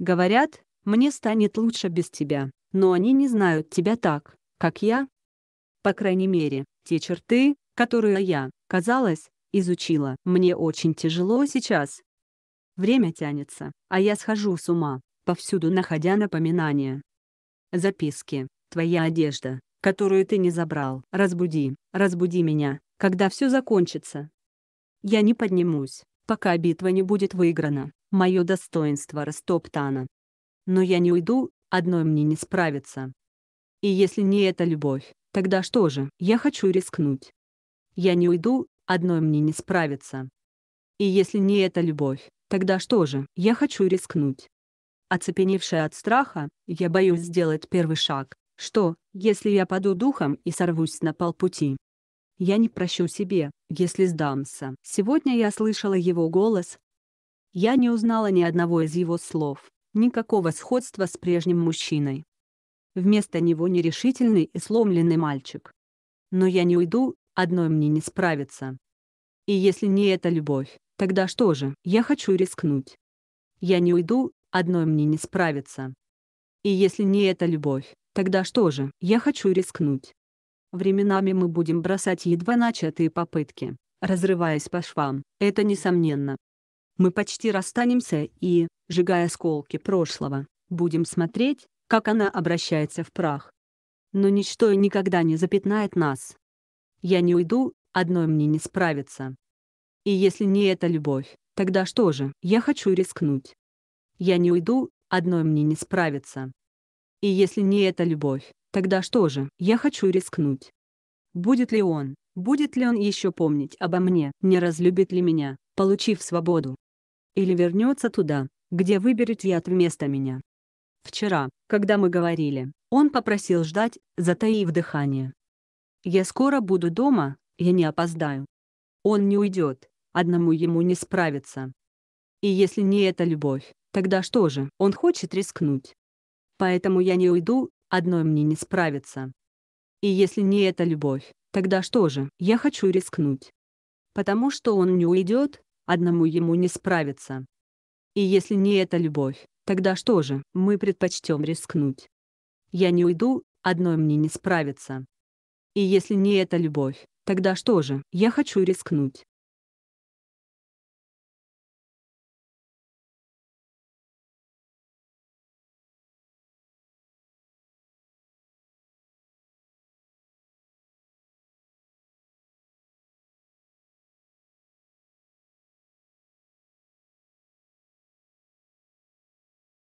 Говорят, мне станет лучше без тебя, но они не знают тебя так, как я. По крайней мере, те черты, которые я, казалось, изучила. Мне очень тяжело сейчас. Время тянется, а я схожу с ума, повсюду находя напоминания. Записки, твоя одежда, которую ты не забрал. Разбуди, разбуди меня, когда все закончится. Я не поднимусь, пока битва не будет выиграна, мое достоинство растоптано. Но я не уйду, одной мне не справиться. И если не это любовь, тогда что же? Я хочу рискнуть. Я не уйду, одной мне не справиться. И если не это любовь, тогда что же? Я хочу рискнуть. Оцепеневшая от страха, я боюсь сделать первый шаг, что, если я паду духом и сорвусь на полпути, я не прощу себе, если сдамся. Сегодня я слышала его голос. Я не узнала ни одного из его слов, никакого сходства с прежним мужчиной. Вместо него нерешительный и сломленный мальчик. Но я не уйду, одной мне не справиться. И если не это любовь, тогда что же? Я хочу рискнуть. Я не уйду, одной мне не справиться. И если не это любовь, тогда что же? Я хочу рискнуть. Временами мы будем бросать едва начатые попытки, разрываясь по швам, это несомненно. Мы почти расстанемся и, сжигая осколки прошлого, будем смотреть, как она обращается в прах. Но ничто и никогда не запятнает нас. Я не уйду, одной мне не справиться. И если не эта любовь, тогда что же? Я хочу рискнуть. Я не уйду, одной мне не справиться. И если не эта любовь, Тогда что же? Я хочу рискнуть. Будет ли он, будет ли он еще помнить обо мне, не разлюбит ли меня, получив свободу? Или вернется туда, где выберет яд вместо меня? Вчера, когда мы говорили, он попросил ждать, затаив дыхание. «Я скоро буду дома, я не опоздаю. Он не уйдет, одному ему не справиться. И если не это любовь, тогда что же? Он хочет рискнуть. Поэтому я не уйду, Одной мне не справиться. И если не это любовь, тогда что же? Я хочу рискнуть. Потому что он не уйдет, одному ему не справиться. И если не это любовь, тогда что же? Мы предпочтем рискнуть. Я не уйду, одной мне не справиться. И если не это любовь, тогда что же? Я хочу рискнуть.